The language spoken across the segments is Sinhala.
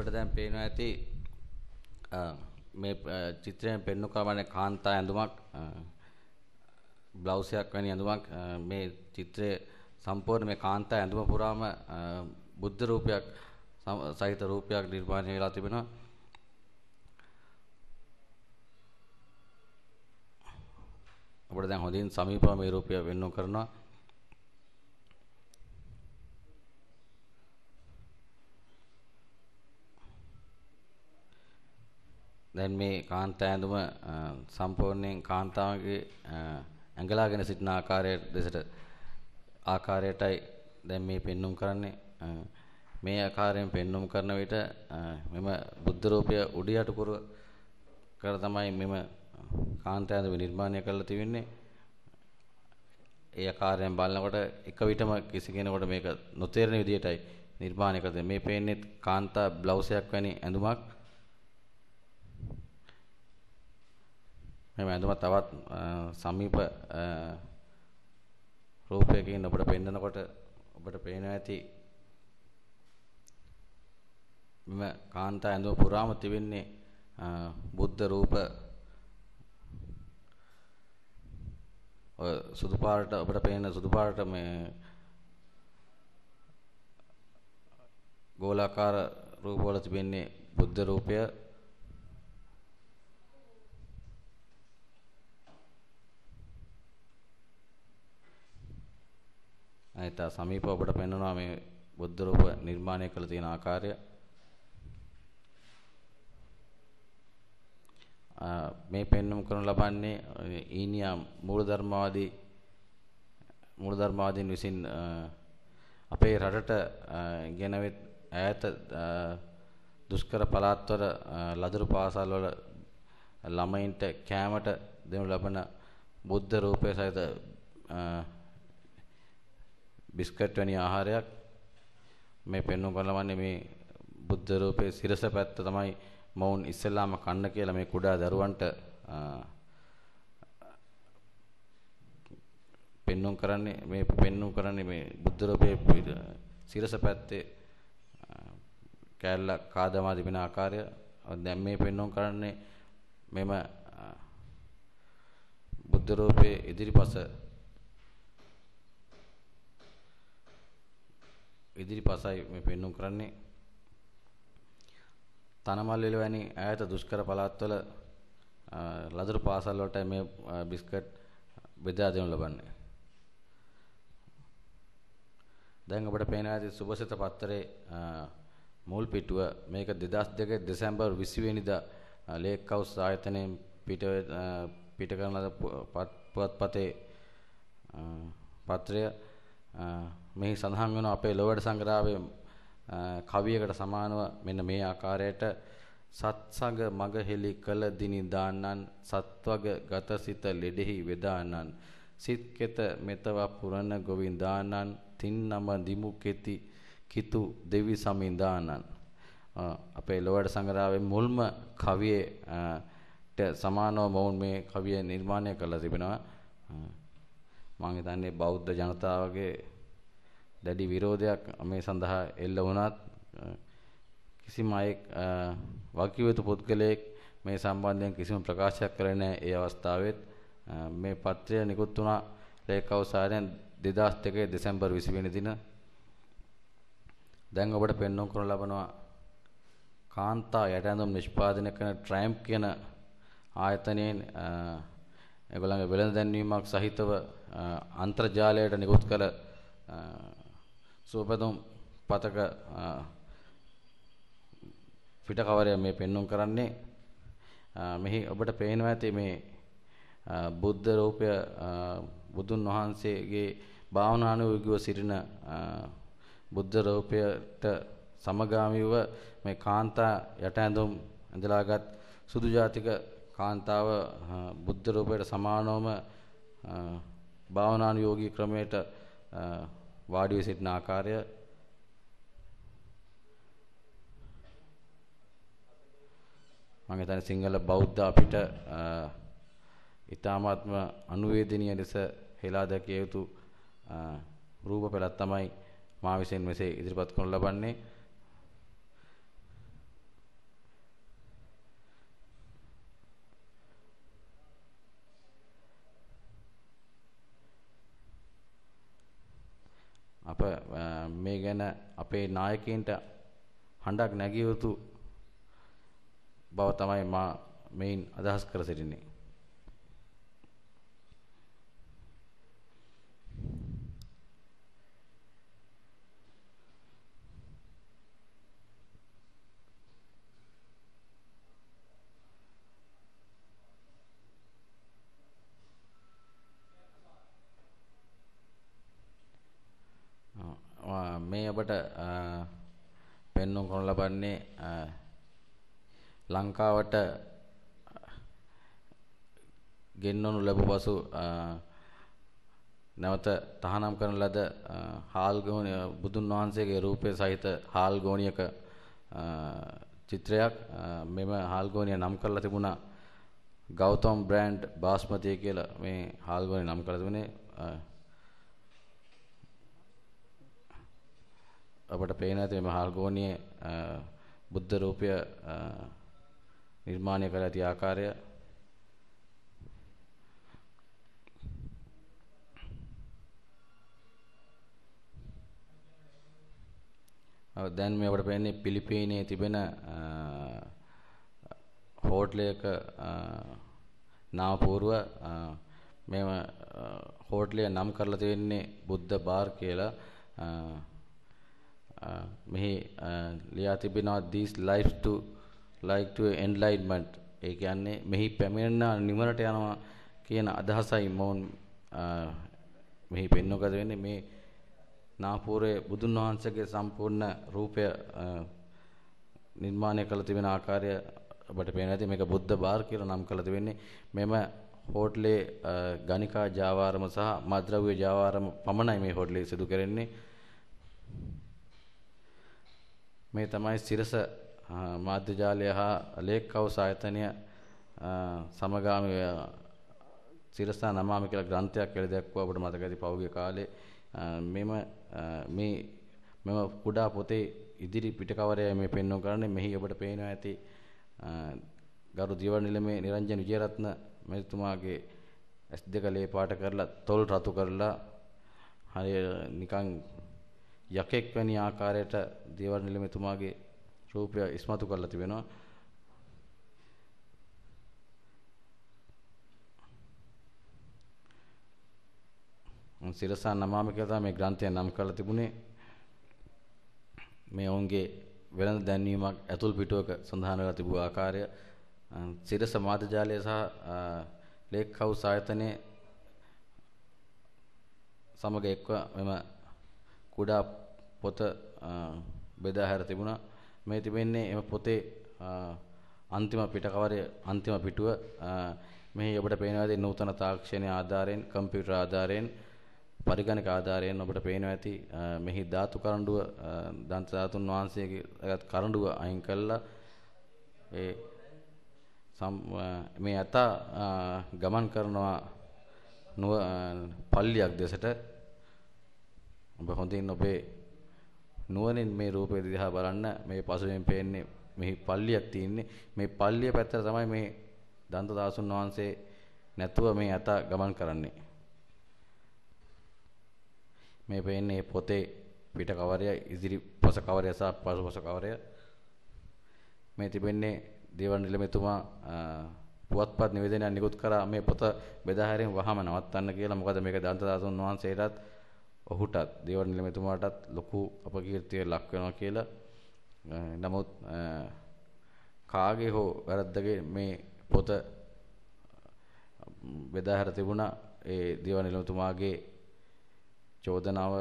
ඔබට දැන් පේනවා ඇති මේ චිත්‍රයෙන් පෙන්වු කවන්නේ කාන්තා ඇඳුමක් බ්ලවුස් එකක් වැනි ඇඳුමක් මේ චිත්‍රයේ සම්පූර්ණ මේ කාන්තා ඇඳුම පුරාම බුද්ධ රූපයක් සහිත රූපයක් නිර්මාණය වෙලා තිබෙනවා අපිට දැන් හොඳින් සමීපව මේ රූපය වෙන්නු කරනවා දැන් මේ කාන්ත ඇඳුම සම්පූර්ණයෙන් කාන්තාවගේ ඇඟලාගෙන සිටින ආකාරය දෙසට ආකාරයටයි දැන් මේ පෙන්눔 කරන්නේ මේ ආකාරයෙන් පෙන්눔 කරන විට මෙම බුද්ධ රූපය උඩියට පුර කර තමයි මෙම කාන්ත ඇඳුම නිර්මාණය කරලා තියෙන්නේ ඒ ආකාරයෙන් බලනකොට එක විටම කිසි කෙනෙකුට මේක නොතේරෙන විදිහටයි නිර්මාණය කරලා මේ පේන්නේ කාන්තා බ්ලවුසයක් වැනි ඇඳුමක් මේ ඇඳුම තවත් සමීප රූපයකින් අපිට පෙන්නකොට අපිට පේනවා ඇති මෙම කාන්තා ඇඳුම පුරාම තිබෙන්නේ බුද්ධ රූප ඔය සුදු පාට අපිට පේන සුදු පාට මේ ගෝලාකාර රූප වල තිබෙන්නේ බුද්ධ රූපය ඉතා සමීපව ඔබට පෙන්වනවා මේ බුද්ධ රූප නිර්මාණය කළ තියෙන ආකාරය. මේ පෙන්වුම් කරන ලබන්නේ ඊනියා මූලධර්මවාදී මූලධර්මවාදීන් විසින් අපේ රටට ගෙනවෙත් ඈත දුෂ්කර පළාත්වල ලදරු පාසල් වල ළමයින්ට කෑමට දෙනු ලබන බුද්ධ රූපය සහිත බිස්කට් වැනි ආහාරයක් මේ පෙන්වු බලවන්නේ මේ බුද්ධ රූපයේ සිරස පැත්ත තමයි මොවුන් ඉස්සෙල්ලාම කන්න කියලා මේ කුඩා දරුවන්ට පෙන්වුම් කරන්නේ මේ පෙන්වුම් කරන්නේ මේ බුද්ධ රූපයේ සිරස පැත්තේ කැල්ල කාදමා තිබෙන ආකාරය දැන් මේ පෙන්වුම් කරන්නේ මෙම බුද්ධ රූපයේ ඉදිරිපස ඉදිරිපසයි මේ පෙන්눔 කරන්නේ තනමල්විල වැනි ඈත දුෂ්කර පළාත්වල ලදරු පාසල් වලට මේ බිස්කට් බෙදා දෙනු ලබන්නේ. දැන් අපිට පේනවා ඇති සුභසිත පත්‍රයේ මුල් පිටුව මේක 2002 දෙසැම්බර් 20 වෙනිදා ලේක් හවුස් ආයතනයෙන් පිට පිට කරන පත්පතේ පත්‍රය මෙහි සඳහන් වෙන අපේ ලොවට සංග්‍රහයේ කවියකට සමානව මෙන්න මේ ආකාරයට සත්සඟ මගහෙලි කළ දිනි දාන්නන් සත්වග ගතසිත ලෙඩෙහි වේදානන් සිත්කෙත මෙතව පුරණ ගොවින්දානන් තින්නම දිමුකෙති කිතු දෙවි සමිඳානන් අපේ ලොවට සංග්‍රහයේ මුල්ම කවියට සමානව මොවුන් මේ කවිය නිර්මාණය කළා තිබෙනවා මම හිතන්නේ බෞද්ධ ජනතාවගේ දැඩි විරෝධයක් මේ සඳහා එල්ල වුණත් කිසිම අයෙක් වකිවතු පුද්ගලයෙක් මේ සම්බන්ධයෙන් කිසිම ප්‍රකාශයක් කරේ නැහැ ඒ අවස්ථාවෙත් මේ පත්‍රය නිකුත් වුණා ලේකවසාරයෙන් 2002 දෙසැම්බර් 20 වෙනි දින දැන් ඔබට පෙන්වන්න කරන ලබනවා කාන්තා යටඇඳුම් නිෂ්පාදනය කරන ට්‍රෑම්ප් කියන ආයතනයෙන් ඒගොල්ලන්ගේ වෙළඳ දැන්වීමක් සහිතව අන්තර්ජාලයට නිකුත් කළ සුවපැතුම් පතක පිටකවරය මේ පෙන්눔 කරන්නේ මෙහි ඔබට පේනවා ඇති මේ බුද්ධ රූපය බුදුන් වහන්සේගේ භාවනානුයෝගීව සිටින බුද්ධ රූපයට සමගාමීව මේ කාන්තා යට ඇඳුම් ඇඳලාගත් සුදු ජාතික කාන්තාව බුද්ධ රූපයට සමානවම භාවනානුයෝගී ක්‍රමයට වාඩි වී සිටින ආකාරය මම හිතන්නේ සිංහල බෞද්ධ අපිට ඊ타මාත්ම අනුවේදනීය ලෙස හෙලා දැකිය යුතු රූප පෙළක් තමයි මා විසින් මෙසේ ඉදිරිපත් කරනු ලබන්නේ අප මේ ගැන අපේ නායකයින්ට හඬක් නැගිය යුතු බව තමයි මා මෙයින් අදහස් කර සිටින්නේ මේ ඔබට පෙන්වන්න කොන ලබන්නේ ලංකාවට ගෙන්නනු ලැබ පසු නැවත තහනම් කරන ලද හාල් ගෝණිය බුදුන් වහන්සේගේ රූපය සහිත හාල් ගෝණියක චිත්‍රයක් මෙම හාල් ගෝණිය නම් කරලා තිබුණා ගෞතම් බ්‍රෑන්ඩ් බාස්මතිය කියලා මේ හාල් ගෝණිය නම් කරලා තිබුණේ අපට පේන ඇති මේ මහල්ගෝණියේ බුද්ධ රූපය නිර්මාණය කළ ඇති ආකාරය දැන් මේ අපට පේන්නේ පිලිපීනයේ තිබෙන හෝටලයක නාමපූර්ව මේව හෝටලය නම් කරලා තියෙන්නේ බුද්ධ බාර් කියලා මෙහි ලියා තිබෙනවා these lives to like to enlightenment ඒ කියන්නේ මෙහි පැමිණෙන නිවනට යනවා කියන අදහසයි මොවුන් මෙහි පෙන්වගත වෙන්නේ මේ නාපුරේ බුදුන් වහන්සේගේ සම්පූර්ණ රූපය නිර්මාණය කළ තිබෙන ආකාරය ඔබට පේන ඇති මේක බුද්ධ බාර් කියලා නම් කළ තිබෙන්නේ මෙම හෝටලේ ගණිකා ජාවාරම සහ මද්‍රව්‍ය ජාවාරම පමණයි මේ හෝටලේ සිදු කරන්නේ මේ තමයි සිරස මාධ්‍ය ජාලය හා ලේක් හවුස් ආයතනය සමගාමී සිරසා නමාමි කියලා ග්‍රන්ථයක් කියලා දැක්වුවා අපිට මතක ඇති පහුගිය කාලේ මෙම මේ මෙම කුඩා පොතේ ඉදිරි පිටකවරය මේ පෙන්වන කරන්නේ මෙහි ඔබට පේනවා ඇති ගරු දියවඩ නිලමේ නිරංජන විජයරත්න මැතිතුමාගේ S2 ලේ පාට කරලා තොල් රතු කරලා හරිය නිකන් යකෙක් වැනි ආකාරයට දේවල් නිලමේතුමාගේ රූපය ඉස්මතු කරලා තිබෙනවා. උන් සිරසා නමාම කියලා මේ ග්‍රන්ථය නම් කරලා තිබුණේ. මේ ඔවුන්ගේ වෙළඳ දැන්වීමක් ඇතුල් පිටුවක සඳහන් වෙලා තිබූ ආකාරය සිරස මාධ්‍යාලය සහ ලේක් හවුස් ආයතනයේ සමග එක්ව මෙම කුඩා පොත බෙදා හැර තිබුණා. මේ තිබෙන්නේ එම පොතේ අන්තිම පිටකවරය අන්තිම පිටුව මෙහි ඔබට පේනවා ඇති නූතන තාක්ෂණය ආධාරයෙන් කම්පියුටර් ආධාරයෙන් පරිගණක ආධාරයෙන් ඔබට පේනවා ඇති මෙහි ධාතු කරඬුව දන්ත ධාතුන් වහන්සේගේ කරඬුව අයින් කළා ඒ මේ ඇත ගමන් කරනවා නුව පල්ලියක් දෙසට ඔබ හොඳින් ඔබේ නුවණින් මේ රූපය දිහා බලන්න මේ පසුවෙන් පේන්නේ මෙහි පල්ලියක් තියෙන්නේ මේ පල්ලිය පැත්තට තමයි මේ දන්ත දාසුන් වහන්සේ නැතුව මේ අත ගමන් කරන්නේ මේ පේන්නේ පොතේ පිට කවරය ඉදිරි පස කවරය සහ පසුපස කවරය මේ තිබෙන්නේ දේවන් නිලමේතුමා පුවත්පත් නිවේදනයක් නිකුත් කරා මේ පොත බෙදා හැරීම වහම නවත්තන්න කියලා මොකද මේක දන්ත දාසුන් වහන්සේටත් ඔහුටත් දේවනිල මෙතුමාටත් ලොකු අපකීර්තිය ලක් වෙනවා කියලා නමුත් කාගේ හෝ වැරද්දගේ මේ පොත බෙදාහැර තිබුණා ඒ දේවනිල මෙතුමාගේ චෝදනාව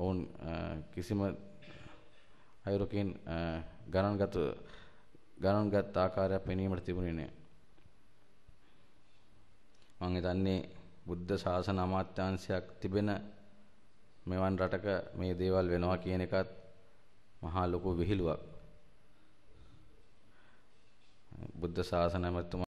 ඔවුන් කිසිම අයුරකින් ගණන්ගත ගණන්ගත් ආකාරයක් පෙනීමට තිබුණේ නැහැ. මම හිතන්නේ බුද්ධ ශාසන අමාත්‍යාංශයක් තිබෙන මෙවන් රටක මේ දේවල් වෙනවා කියන එකත් මහා ලොකු විහිළුවක්. බුද්ධ ශාසනයමතුමා